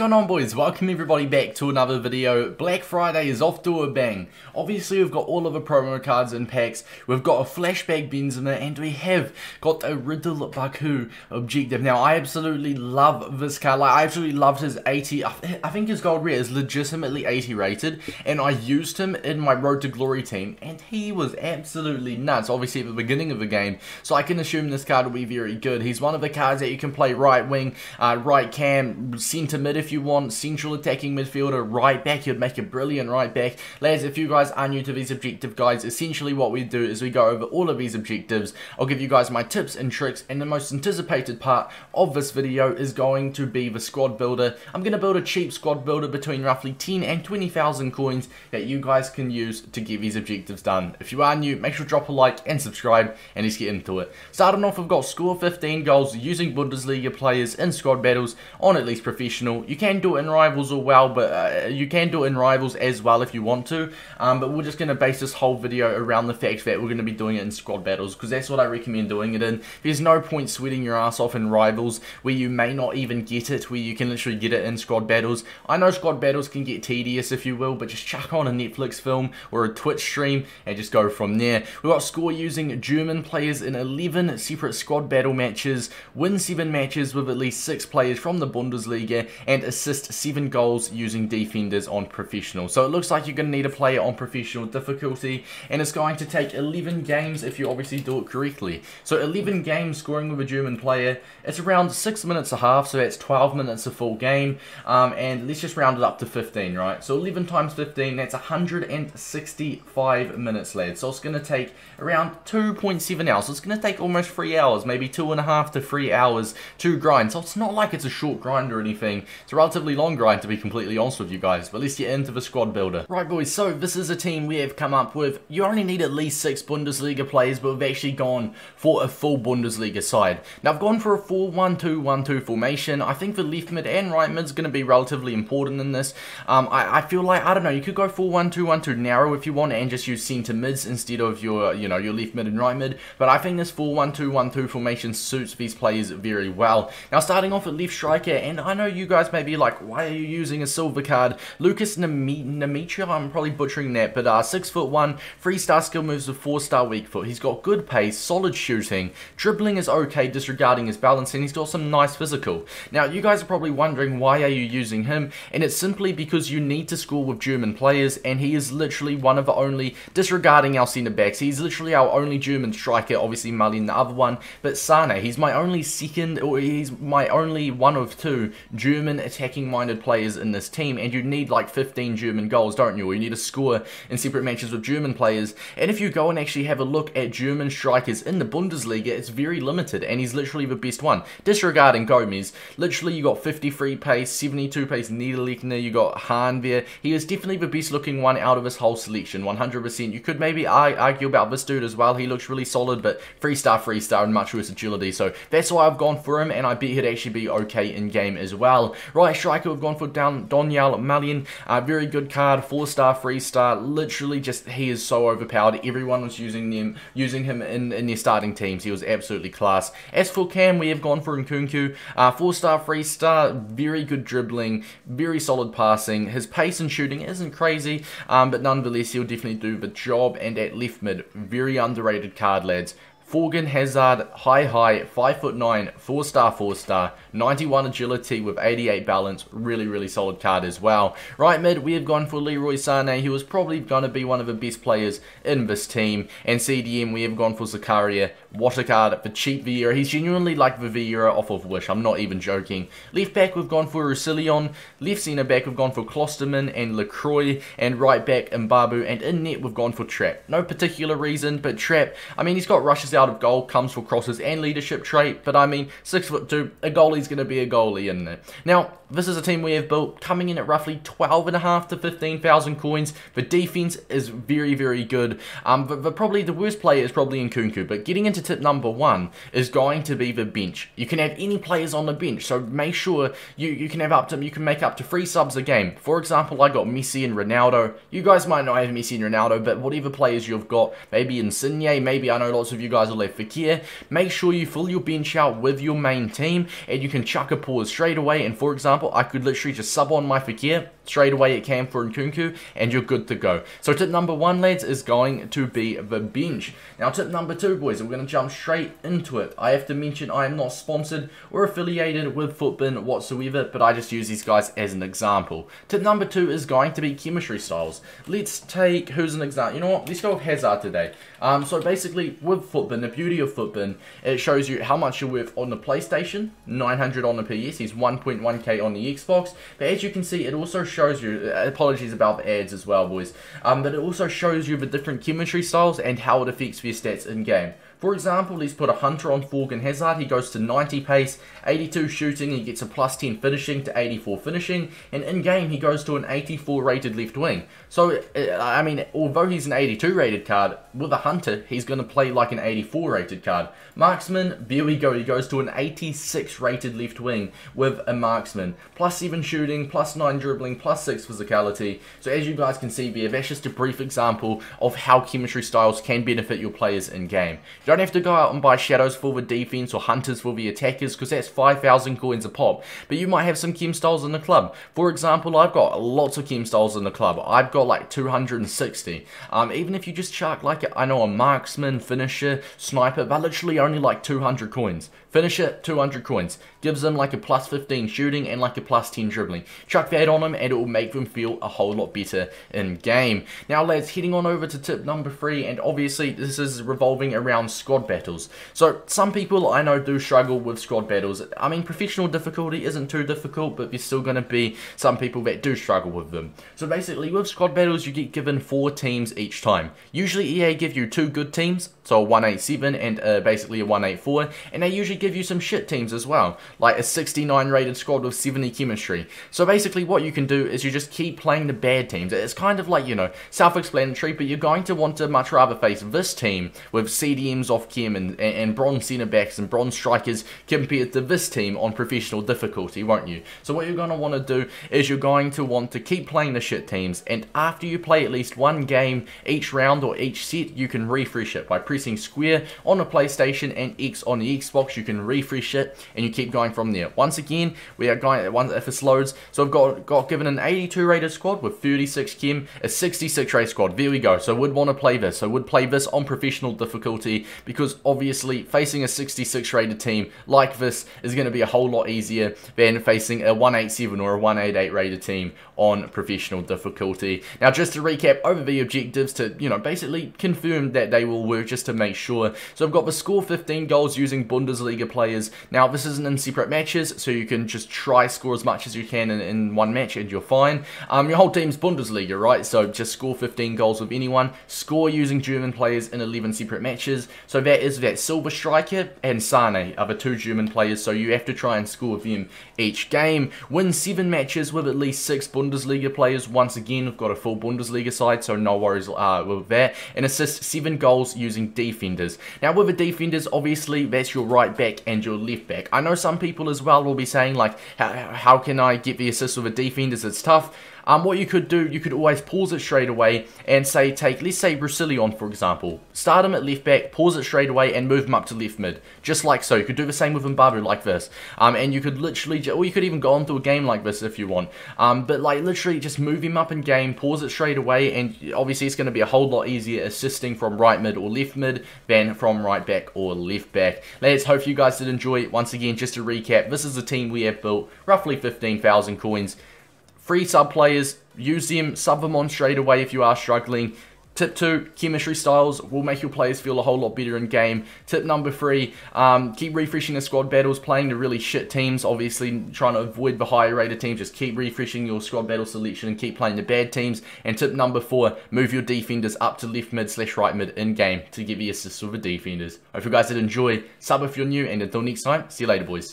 going on boys? Welcome everybody back to another video. Black Friday is off to a bang. Obviously we've got all of the promo cards and packs, we've got a flashback Benzema and we have got a Riddle Baku objective. Now I absolutely love this card, like I absolutely loved his 80, I, I think his gold rare is legitimately 80 rated and I used him in my Road to Glory team and he was absolutely nuts, obviously at the beginning of the game. So I can assume this card will be very good. He's one of the cards that you can play right wing, uh, right cam, centre mid if if you want central attacking midfielder, right back, you'd make a brilliant right back. Lads, if you guys are new to these objective guides, essentially what we do is we go over all of these objectives. I'll give you guys my tips and tricks, and the most anticipated part of this video is going to be the squad builder. I'm going to build a cheap squad builder between roughly 10 and 20,000 coins that you guys can use to get these objectives done. If you are new, make sure to drop a like and subscribe, and let's get into it. Starting off, we've got score 15 goals using Bundesliga players in squad battles on at least professional. You can do it in Rivals as well, but uh, you can do it in Rivals as well if you want to. Um, but we're just going to base this whole video around the fact that we're going to be doing it in squad battles, because that's what I recommend doing it in. There's no point sweating your ass off in Rivals, where you may not even get it, where you can literally get it in squad battles. I know squad battles can get tedious, if you will, but just chuck on a Netflix film or a Twitch stream and just go from there. We've got score using German players in 11 separate squad battle matches, win 7 matches with at least 6 players from the Bundesliga, and and assist 7 goals using defenders on professional. So it looks like you're going to need a player on professional difficulty and it's going to take 11 games if you obviously do it correctly. So 11 games scoring with a German player, it's around 6 minutes a half, so that's 12 minutes a full game. Um, and let's just round it up to 15, right? So 11 times 15, that's 165 minutes, lads. So it's going to take around 2.7 hours. So it's going to take almost 3 hours, maybe 2.5 to 3 hours to grind. So it's not like it's a short grind or anything. It's a relatively long grind to be completely honest with you guys, but least us get into the squad builder. Right boys, so this is a team we have come up with. You only need at least six Bundesliga players, but we've actually gone for a full Bundesliga side. Now I've gone for a full 1-2-1-2 formation. I think the left mid and right mid is going to be relatively important in this. Um, I, I, feel like, I don't know, you could go full 1-2-1-2 narrow if you want and just use centre mids instead of your, you know, your left mid and right mid. But I think this 4 1-2-1-2 formation suits these players very well. Now starting off at left striker, and I know you guys may may be like, why are you using a silver card? Lucas Nemitra, I'm probably butchering that, but uh, six foot one, three star skill moves with four star weak foot. He's got good pace, solid shooting, dribbling is okay, disregarding his balance, and he's got some nice physical. Now, you guys are probably wondering why are you using him, and it's simply because you need to score with German players, and he is literally one of the only, disregarding our centre backs, he's literally our only German striker, obviously Malin the other one, but Sane, he's my only second, or he's my only one of two German attacking minded players in this team, and you need like 15 German goals, don't you? Or you need to score in separate matches with German players. And if you go and actually have a look at German strikers in the Bundesliga, it's very limited, and he's literally the best one. Disregarding Gomez, literally you got 53 pace, 72 pace Niederlechner, you got Hahn there. He is definitely the best looking one out of his whole selection, 100%. You could maybe argue about this dude as well. He looks really solid, but free star, free star, and much worse agility. So that's why I've gone for him, and I bet he'd actually be okay in game as well. Right Right striker, we've gone for down Donyal Malian. Uh, very good card, four star, three star. Literally, just he is so overpowered. Everyone was using them, using him in, in their starting teams. He was absolutely class. As for Cam, we have gone for Nkunku. Uh, four star, three star. Very good dribbling, very solid passing. His pace and shooting isn't crazy, um, but nonetheless, he'll definitely do the job. And at left mid, very underrated card, lads. Forgan Hazard, high high, 5'9", 4 star, 4 star, 91 agility with 88 balance, really, really solid card as well. Right mid, we have gone for Leroy Sane, who is probably going to be one of the best players in this team. And CDM, we have gone for Zakaria. What a card for cheap Vieira. He's genuinely like the Vieira off of Wish, I'm not even joking. Left back, we've gone for Roussillon. Left centre back, we've gone for Klosterman and Lacroix. And right back, Mbabu. And in net, we've gone for Trap. No particular reason, but Trap, I mean, he's got rushes out out of goal comes for crosses and leadership trait, but I mean, six foot two, a goalie's going to be a goalie, isn't it? Now, this is a team we have built coming in at roughly 12.5 to 15,000 coins. The defense is very, very good. Um, but, but probably the worst player is probably in Kunku, but getting into tip number one is going to be the bench. You can have any players on the bench, so make sure you, you can have up to, you can make up to three subs a game. For example, I got Messi and Ronaldo. You guys might not have Messi and Ronaldo, but whatever players you've got, maybe Insigne, maybe I know lots of you guys left for Make sure you fill your bench out with your main team and you can chuck a pause straight away. And for example, I could literally just sub on my Fakir straight away at Cam for Nkunku and you're good to go. So tip number one, lads, is going to be the bench. Now tip number two, boys, we're going to jump straight into it. I have to mention I am not sponsored or affiliated with Footbin whatsoever, but I just use these guys as an example. Tip number two is going to be chemistry styles. Let's take, who's an example? You know what? Let's go with Hazard today. Um, so basically, with Footbin, and the beauty of Footbin, it shows you how much you're worth on the PlayStation, 900 on the PS, is 1.1k on the Xbox. But as you can see, it also shows you, uh, apologies about the ads as well, boys, um, but it also shows you the different chemistry styles and how it affects their stats in-game. For example, he's put a Hunter on Forgan Hazard. He goes to 90 pace, 82 shooting. He gets a plus 10 finishing to 84 finishing. And in-game, he goes to an 84 rated left wing. So, uh, I mean, although he's an 82 rated card, with a Hunter, he's going to play like an 84 rated card. Marksman, there we go. He goes to an 86 rated left wing with a Marksman. Plus 7 shooting, plus 9 dribbling, plus 6 physicality. So as you guys can see there, that's just a brief example of how chemistry styles can benefit your players in-game. Don't have to go out and buy shadows for the defense or hunters for the attackers because that's 5,000 coins a pop. But you might have some styles in the club. For example, I've got lots of styles in the club. I've got like 260. Um, even if you just chuck like, I know a marksman, finisher, sniper, but literally only like 200 coins. Finisher, 200 coins. Gives them like a plus 15 shooting and like a plus 10 dribbling. Chuck that on them and it will make them feel a whole lot better in game. Now lads, heading on over to tip number three and obviously this is revolving around squad battles. So some people I know do struggle with squad battles. I mean, professional difficulty isn't too difficult, but there's still going to be some people that do struggle with them. So basically, with squad battles, you get given four teams each time. Usually EA give you two good teams, so a 187 and uh, basically a 184, and they usually give you some shit teams as well, like a 69 rated squad with 70 chemistry. So basically what you can do is you just keep playing the bad teams. It's kind of like, you know, self-explanatory, but you're going to want to much rather face this team with CDMs off chem and, and bronze centre backs and bronze strikers compared to this team on professional difficulty, won't you? So what you're going to want to do is you're going to want to keep playing the shit teams and after you play at least one game each round or each set, you can refresh it by pressing square on the PlayStation and X on the Xbox. You can refresh it and you keep going from there. Once again, we are going, once if this loads, so I've got, got given an 82 rated squad with 36 chem, a 66 rated squad. There we go. So would want to play this. So would play this on professional difficulty because obviously facing a 66 rated team like this is going to be a whole lot easier than facing a 187 or a 188 rated team on professional difficulty. Now just to recap over the objectives to, you know, basically confirm that they will work just to make sure. So I've got the score 15 goals using Bundesliga players. Now this isn't in separate matches, so you can just try score as much as you can in, in one match and you're fine. Um, your whole team's Bundesliga, right? So just score 15 goals with anyone. Score using German players in 11 separate matches. So that is that Silver Striker and Sane are the two German players, so you have to try and score them each game. Win 7 matches with at least 6 Bundesliga players. Once again, we have got a full Bundesliga side, so no worries uh, with that. And assist 7 goals using defenders. Now with the defenders, obviously, that's your right back and your left back. I know some people as well will be saying, like, how, how can I get the assist with the defenders? It's tough. Um, what you could do, you could always pause it straight away and say take, let's say Brasilion for example. Start him at left back, pause it straight away and move him up to left mid. Just like so. You could do the same with Mbavu like this. Um, and you could literally, or you could even go on to a game like this if you want. Um, but like literally just move him up in game, pause it straight away and obviously it's going to be a whole lot easier assisting from right mid or left mid than from right back or left back. Let's hope you guys did enjoy. Once again, just to recap, this is the team we have built, roughly 15,000 coins. Free sub players, use them, sub them on straight away if you are struggling. Tip two, chemistry styles will make your players feel a whole lot better in game. Tip number three, um, keep refreshing the squad battles, playing the really shit teams, obviously trying to avoid the higher rated teams, just keep refreshing your squad battle selection and keep playing the bad teams. And tip number four, move your defenders up to left mid slash right mid in game to give you assists with the defenders. I hope you guys did enjoy, sub if you're new, and until next time, see you later boys.